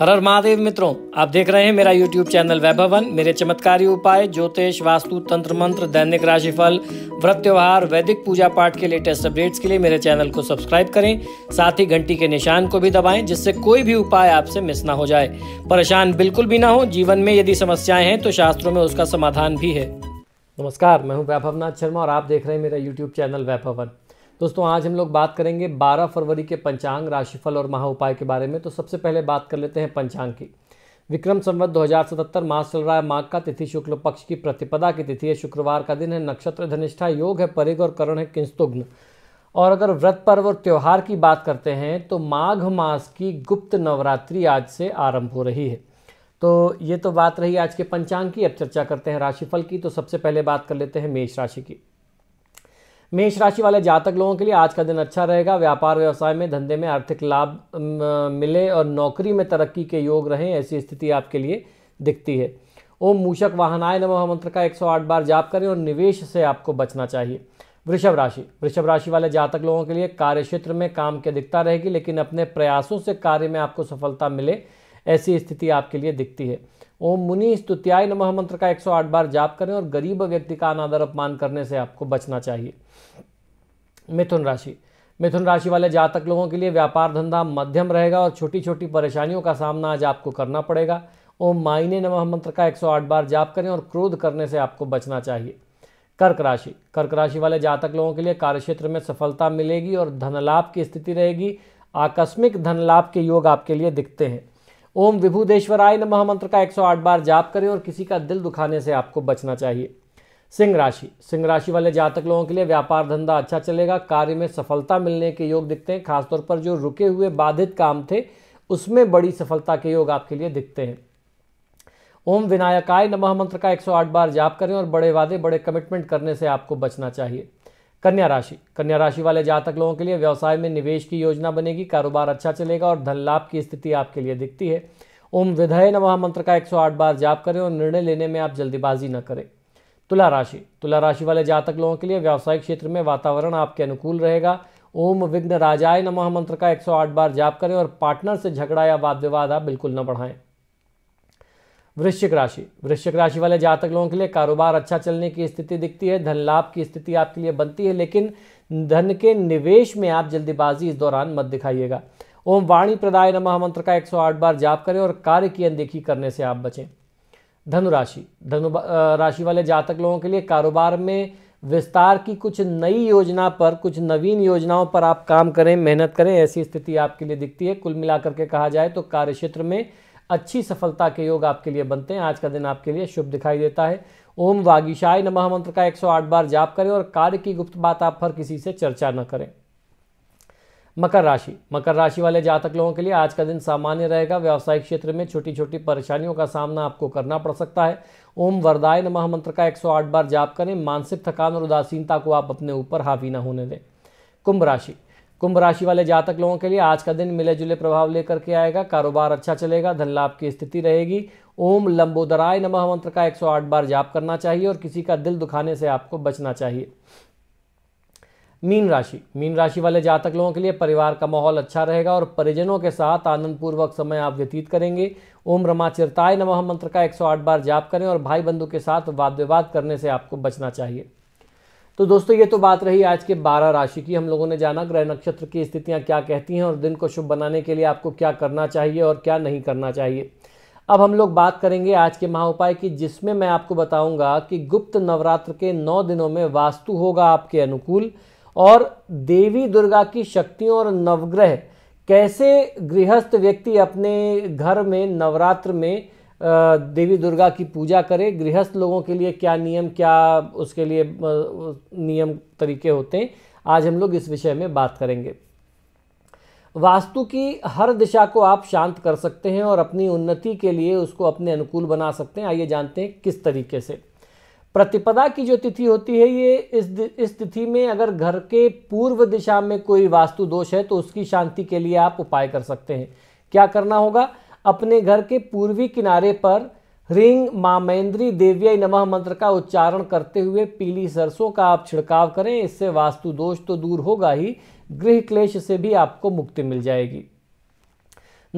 हर हर महादेव मित्रों आप देख रहे हैं मेरा YouTube चैनल वैभवन मेरे चमत्कारी उपाय ज्योतिष वास्तु तंत्र मंत्र दैनिक राशिफल व्रत त्योहार वैदिक पूजा पाठ के लेटेस्ट अपडेट्स के लिए मेरे चैनल को सब्सक्राइब करें साथ ही घंटी के निशान को भी दबाएं जिससे कोई भी उपाय आपसे मिस ना हो जाए परेशान बिल्कुल भी ना हो जीवन में यदि समस्याएं हैं तो शास्त्रों में उसका समाधान भी है नमस्कार मैं हूँ वैभवनाथ शर्मा और आप देख रहे हैं मेरा यूट्यूब चैनल वैभवन दोस्तों आज हम लोग बात करेंगे 12 फरवरी के पंचांग राशिफल और महा उपाय के बारे में तो सबसे पहले बात कर लेते हैं पंचांग की विक्रम संवत 2077 मास चल रहा है माघ का तिथि शुक्ल पक्ष की प्रतिपदा की तिथि है शुक्रवार का दिन है नक्षत्र धनिष्ठा योग है परिग और करण है किंस्तुग्न और अगर व्रत पर्व और त्यौहार की बात करते हैं तो माघ मास की गुप्त नवरात्रि आज से आरंभ हो रही है तो ये तो बात रही आज के पंचांग की अब चर्चा करते हैं राशिफल की तो सबसे पहले बात कर लेते हैं मेष राशि की मेष राशि वाले जातक लोगों के लिए आज का दिन अच्छा रहेगा व्यापार व्यवसाय में धंधे में आर्थिक लाभ मिले और नौकरी में तरक्की के योग रहें ऐसी स्थिति आपके लिए दिखती है ओम मूषक वाहनाय नमः मंत्र का 108 बार जाप करें और निवेश से आपको बचना चाहिए वृषभ राशि वृषभ राशि वाले जातक लोगों के लिए कार्य क्षेत्र में काम की अधिकता रहेगी लेकिन अपने प्रयासों से कार्य में आपको सफलता मिले ऐसी स्थिति आपके लिए दिखती है ओम मुनि स्तुत्याय नमः मंत्र का 108 बार जाप करें और गरीब व्यक्ति का अनादर अपमान करने से आपको बचना चाहिए मिथुन राशि मिथुन राशि वाले जातक लोगों के लिए व्यापार धंधा मध्यम रहेगा और छोटी छोटी परेशानियों का सामना आज आपको करना पड़ेगा ओम मायने नमः मंत्र का 108 बार जाप करें और क्रोध करने से आपको बचना चाहिए कर्क राशि कर्क राशि वाले जातक लोगों के लिए कार्यक्षेत्र में सफलता मिलेगी और धनलाभ की स्थिति रहेगी आकस्मिक धनलाभ के योग आपके लिए दिखते हैं ओम विभुदेश्वराय नमः मंत्र का 108 बार जाप करें और किसी का दिल दुखाने से आपको बचना चाहिए सिंह राशि सिंह राशि वाले जातक लोगों के लिए व्यापार धंधा अच्छा चलेगा कार्य में सफलता मिलने के योग दिखते हैं खासतौर पर जो रुके हुए बाधित काम थे उसमें बड़ी सफलता के योग आपके लिए दिखते हैं ओम विनायकाय नमः मंत्र का 108 बार जाप करें और बड़े वादे बड़े कमिटमेंट करने से आपको बचना चाहिए कन्या राशि कन्या राशि वाले जातक लोगों के लिए व्यवसाय में निवेश की योजना बनेगी कारोबार अच्छा चलेगा और धन लाभ की स्थिति आपके लिए दिखती है ओम विधय नमः मंत्र का 108 बार जाप करें और निर्णय लेने में आप जल्दीबाजी न करें तुला राशि तुला राशि वाले जातक लोगों के लिए व्यावसायिक क्षेत्र में वातावरण आपके अनुकूल रहेगा ओम विघ्न राजाय नमः मंत्र का 108 बार जाप करें और पार्टनर से झगड़ा या वाद विवाद आप बिल्कुल न बढ़ाएं वृश्चिक राशि वृश्चिक राशि वाले जातक लोगों के लिए कारोबार अच्छा चलने की स्थिति दिखती है धन लाभ की स्थिति आपके लिए बनती है लेकिन धन के निवेश में आप जल्दीबाजी इस दौरान मत दिखाइएगा ओम वाणी प्रदाय नमः मंत्र का 108 बार जाप करें और कार्य की अनदेखी करने से आप बचें धनु राशि धनु राशि वाले जातक लोगों के लिए कारोबार में विस्तार की कुछ नई योजना पर कुछ नवीन योजनाओं पर आप काम करें मेहनत करें ऐसी स्थिति आपके लिए दिखती है कुल मिलाकर के कहा जाए तो कार्य क्षेत्र में अच्छी सफलता के योग आपके लिए बनते हैं आज का दिन आपके लिए शुभ दिखाई देता है ओम वागीशाय नमः मंत्र का 108 बार जाप करें और कार्य की गुप्त बात आप हर किसी से चर्चा न करें मकर राशि मकर राशि वाले जातक लोगों के लिए आज का दिन सामान्य रहेगा व्यावसायिक क्षेत्र में छोटी छोटी परेशानियों का सामना आपको करना पड़ सकता है ओम वरदाय नमः मंत्र का 108 बार जाप करें मानसिक थकान और उदासीनता को आप अपने ऊपर हावी ना होने दें कुंभ राशि कुंभ राशि वाले जातक लोगों के लिए आज का दिन मिले जुले प्रभाव लेकर के आएगा कारोबार अच्छा चलेगा धन लाभ की स्थिति रहेगी ओम लंबोदराय नमः मंत्र का 108 बार जाप करना चाहिए और किसी का दिल दुखाने से आपको बचना चाहिए मीन राशि मीन राशि वाले जातक लोगों के लिए परिवार का माहौल अच्छा रहेगा और परिजनों के साथ आनंद पूर्वक समय आप व्यतीत करेंगे ओम रमा चिरताय नमः मंत्र का 108 बार जाप करें और भाई बंधु के साथ वाद विवाद करने से आपको बचना चाहिए तो दोस्तों ये तो बात रही आज के 12 राशि की हम लोगों ने जाना ग्रह नक्षत्र की स्थितियाँ क्या कहती हैं और दिन को शुभ बनाने के लिए आपको क्या करना चाहिए और क्या नहीं करना चाहिए अब हम लोग बात करेंगे आज के महा उपाय की जिसमें मैं आपको बताऊंगा कि गुप्त नवरात्र के नौ दिनों में वास्तु होगा आपके अनुकूल और देवी दुर्गा की शक्तियों और नवग्रह कैसे गृहस्थ व्यक्ति अपने घर में नवरात्र में देवी दुर्गा की पूजा करें गृहस्थ लोगों के लिए क्या नियम क्या उसके लिए नियम तरीके होते हैं आज हम लोग इस विषय में बात करेंगे वास्तु की हर दिशा को आप शांत कर सकते हैं और अपनी उन्नति के लिए उसको अपने अनुकूल बना सकते हैं आइए जानते हैं किस तरीके से प्रतिपदा की जो तिथि होती है ये इस इस तिथि में अगर घर के पूर्व दिशा में कोई वास्तु दोष है तो उसकी शांति के लिए आप उपाय कर सकते हैं क्या करना होगा अपने घर के पूर्वी किनारे पर रिंग मामेंद्री देव्याय नमः मंत्र का उच्चारण करते हुए पीली सरसों का आप छिड़काव करें इससे वास्तु दोष तो दूर होगा ही गृह क्लेश से भी आपको मुक्ति मिल जाएगी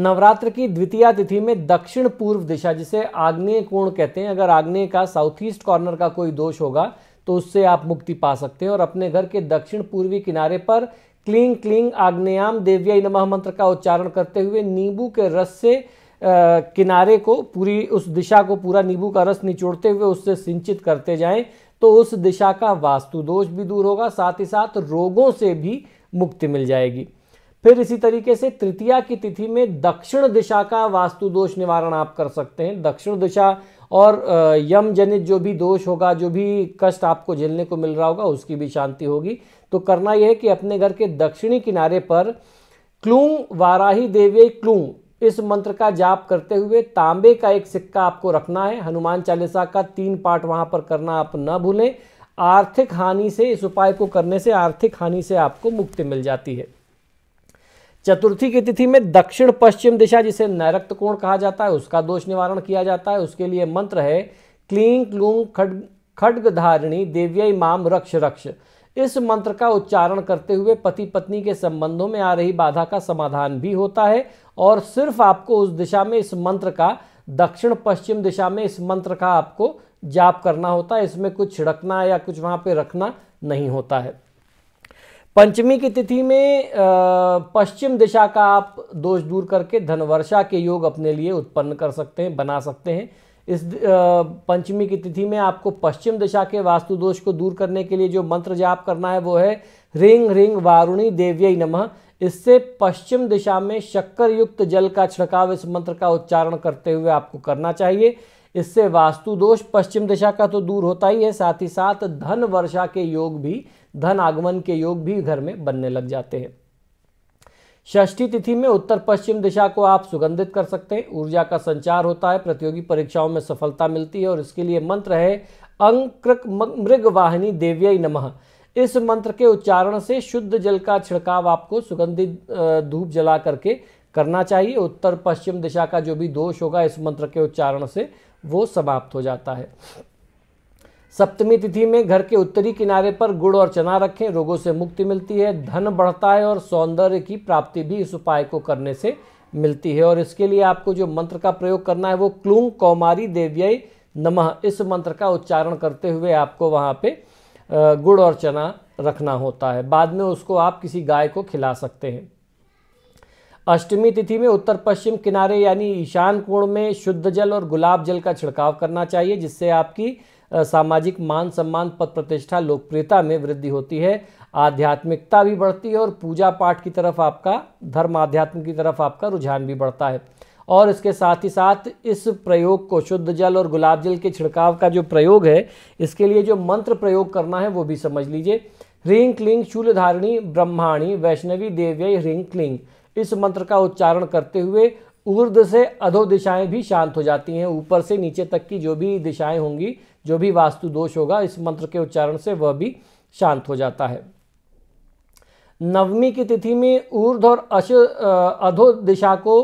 नवरात्र की द्वितीय तिथि में दक्षिण पूर्व दिशा जिसे आग्नेय कोण कहते हैं अगर आग्नेय का साउथ ईस्ट कॉर्नर का कोई दोष होगा तो उससे आप मुक्ति पा सकते हैं और अपने घर के दक्षिण पूर्वी किनारे पर क्लीं क्लीं आग्नेयाम देव्या नमः मंत्र का उच्चारण करते हुए नींबू के रस से आ, किनारे को पूरी उस दिशा को पूरा नींबू का रस निचोड़ते हुए उससे सिंचित करते जाएं तो उस दिशा का वास्तु दोष भी दूर होगा साथ ही साथ रोगों से भी मुक्ति मिल जाएगी फिर इसी तरीके से तृतीया की तिथि में दक्षिण दिशा का वास्तु दोष निवारण आप कर सकते हैं दक्षिण दिशा और यम जनित जो भी दोष होगा जो भी कष्ट आपको झेलने को मिल रहा होगा उसकी भी शांति होगी तो करना यह है कि अपने घर के दक्षिणी किनारे पर क्लूंग वाराही देवे क्लूंग इस मंत्र का जाप करते हुए तांबे का एक सिक्का आपको रखना है हनुमान चालीसा का तीन पार्ट वहां पर करना आप न भूलें आर्थिक हानि से इस उपाय को करने से आर्थिक हानि से आपको मुक्ति मिल जाती है चतुर्थी की तिथि में दक्षिण पश्चिम दिशा जिसे नैरक्त कोण कहा जाता है उसका दोष निवारण किया जाता है उसके लिए मंत्र है क्लीं क्लूंग खड खड्गधारिणी देव्य माम रक्ष रक्ष इस मंत्र का उच्चारण करते हुए पति पत्नी के संबंधों में आ रही बाधा का समाधान भी होता है और सिर्फ आपको उस दिशा में इस मंत्र का दक्षिण पश्चिम दिशा में इस मंत्र का आपको जाप करना होता है इसमें कुछ छिड़कना या कुछ वहाँ पे रखना नहीं होता है पंचमी की तिथि में पश्चिम दिशा का आप दोष दूर करके धन वर्षा के योग अपने लिए उत्पन्न कर सकते हैं बना सकते हैं इस पंचमी की तिथि में आपको पश्चिम दिशा के वास्तु दोष को दूर करने के लिए जो मंत्र जाप करना है वो है रिंग रिंग वारुणी देव्य नमः इससे पश्चिम दिशा में शक्कर युक्त जल का छिड़काव इस मंत्र का उच्चारण करते हुए आपको करना चाहिए इससे वास्तु दोष पश्चिम दिशा का तो दूर होता ही है साथ ही साथ धन वर्षा के योग भी धन आगमन के योग भी घर में बनने लग जाते हैं षष्ठी तिथि में उत्तर पश्चिम दिशा को आप सुगंधित कर सकते हैं ऊर्जा का संचार होता है प्रतियोगी परीक्षाओं में सफलता मिलती है और इसके लिए मंत्र है अंकृक मृग वाहिनी देव्य नमः इस मंत्र के उच्चारण से शुद्ध जल का छिड़काव आपको सुगंधित धूप जला करके करना चाहिए उत्तर पश्चिम दिशा का जो भी दोष होगा इस मंत्र के उच्चारण से वो समाप्त हो जाता है सप्तमी तिथि में घर के उत्तरी किनारे पर गुड़ और चना रखें रोगों से मुक्ति मिलती है धन बढ़ता है और सौंदर्य की प्राप्ति भी इस उपाय को करने से मिलती है और इसके लिए आपको जो मंत्र का प्रयोग करना है वो क्लूंग कौमारी देव्यय नमः इस मंत्र का उच्चारण करते हुए आपको वहाँ पे गुड़ और चना रखना होता है बाद में उसको आप किसी गाय को खिला सकते हैं अष्टमी तिथि में उत्तर पश्चिम किनारे यानी ईशान कोण में शुद्ध जल और गुलाब जल का छिड़काव करना चाहिए जिससे आपकी सामाजिक मान सम्मान पद प्रतिष्ठा लोकप्रियता में वृद्धि होती है आध्यात्मिकता भी बढ़ती है और पूजा पाठ की तरफ आपका धर्म आध्यात्म की तरफ आपका रुझान भी बढ़ता है और इसके साथ ही साथ इस प्रयोग को शुद्ध जल और गुलाब जल के छिड़काव का जो प्रयोग है इसके लिए जो मंत्र प्रयोग करना है वो भी समझ लीजिए ह्रीं क्लिंग शूलधारिणी ब्रह्माणी वैष्णवी देव्य ह्रीं क्लिंग इस मंत्र का उच्चारण करते हुए ऊर्ध से अधो दिशाएं भी शांत हो जाती हैं ऊपर से नीचे तक की जो भी दिशाएं होंगी जो भी वास्तु दोष होगा इस मंत्र के उच्चारण से वह भी शांत हो जाता है नवमी की तिथि में ऊर्ध और अश अधो दिशा को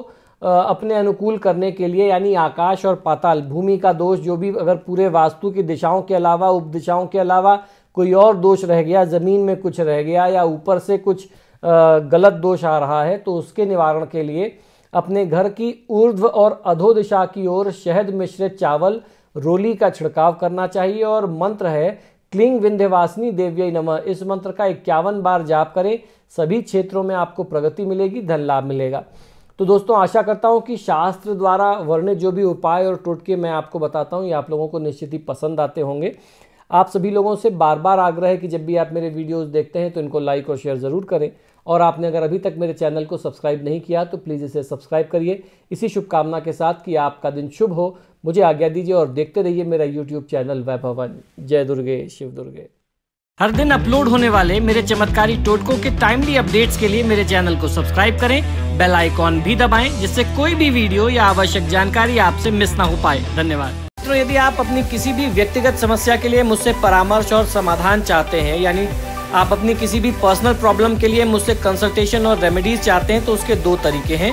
अपने अनुकूल करने के लिए यानी आकाश और पाताल भूमि का दोष जो भी अगर पूरे वास्तु की दिशाओं के अलावा उपदिशाओं के अलावा कोई और दोष रह गया ज़मीन में कुछ रह गया या ऊपर से कुछ गलत दोष आ रहा है तो उसके निवारण के लिए अपने घर की ऊर्ध्व और अधो दिशा की ओर शहद मिश्रित चावल रोली का छिड़काव करना चाहिए और मंत्र है क्लिंग विंध्यवासिनी देव्य नमः इस मंत्र का इक्यावन बार जाप करें सभी क्षेत्रों में आपको प्रगति मिलेगी धन लाभ मिलेगा तो दोस्तों आशा करता हूँ कि शास्त्र द्वारा वर्णित जो भी उपाय और टोटके मैं आपको बताता हूँ ये आप लोगों को निश्चित ही पसंद आते होंगे आप सभी लोगों से बार बार आग्रह है कि जब भी आप मेरे वीडियोस देखते हैं तो इनको लाइक और शेयर ज़रूर करें और आपने अगर अभी तक मेरे चैनल को सब्सक्राइब नहीं किया तो प्लीज़ इसे सब्सक्राइब करिए इसी शुभकामना के साथ कि आपका दिन शुभ हो मुझे आज्ञा दीजिए और देखते रहिए मेरा यूट्यूब चैनल वैभवन जय दुर्गे शिव दुर्गे हर दिन अपलोड होने वाले मेरे चमत्कारी टोटकों के टाइमली अपडेट्स के लिए मेरे चैनल को सब्सक्राइब करें बेल आइकॉन भी दबाएं जिससे कोई भी वीडियो या आवश्यक जानकारी आपसे मिस ना हो पाए धन्यवाद मित्रों यदि आप अपनी किसी भी व्यक्तिगत समस्या के लिए मुझसे परामर्श और समाधान चाहते हैं यानी आप अपनी किसी भी पर्सनल प्रॉब्लम के लिए मुझसे कंसल्टेशन और रेमेडीज चाहते हैं तो उसके दो तरीके हैं